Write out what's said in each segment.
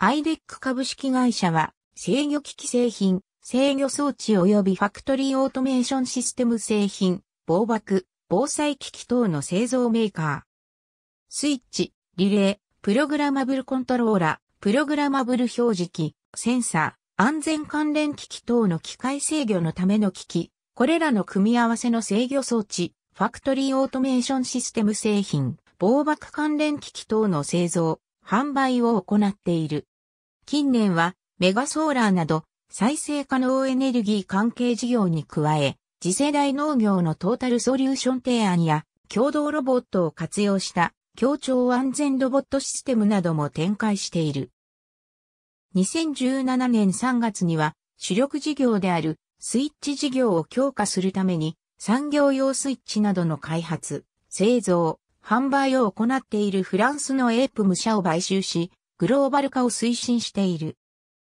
アイデック株式会社は制御機器製品、制御装置及びファクトリーオートメーションシステム製品、防爆、防災機器等の製造メーカー。スイッチ、リレー、プログラマブルコントローラ、プログラマブル表示機、センサー、安全関連機器等の機械制御のための機器、これらの組み合わせの制御装置、ファクトリーオートメーションシステム製品、防爆関連機器等の製造、販売を行っている。近年はメガソーラーなど再生可能エネルギー関係事業に加え、次世代農業のトータルソリューション提案や共同ロボットを活用した協調安全ロボットシステムなども展開している。2017年3月には主力事業であるスイッチ事業を強化するために産業用スイッチなどの開発、製造、販売を行っているフランスのエープム社を買収し、グローバル化を推進している。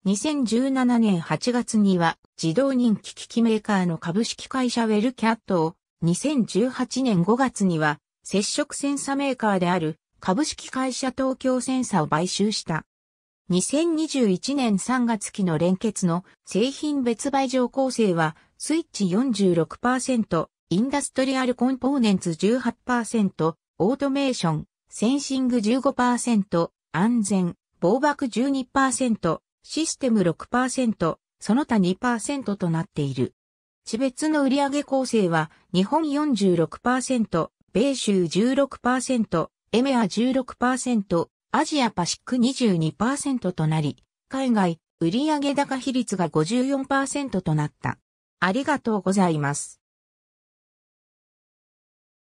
2017年8月には自動人気機器メーカーの株式会社ウェルキャットを2018年5月には接触センサメーカーである株式会社東京センサを買収した。2021年3月期の連結の製品別売上構成はスイッチ46%、インダストリアルコンポーネンツ18%、オートメーション、センシング15%、安全、防爆12%、システム6%、その他2%となっている。地別の売上構成は、日本46%、米州16%、エメア16%、アジアパシック22%となり、海外、売上高比率が54%となった。ありがとうございます。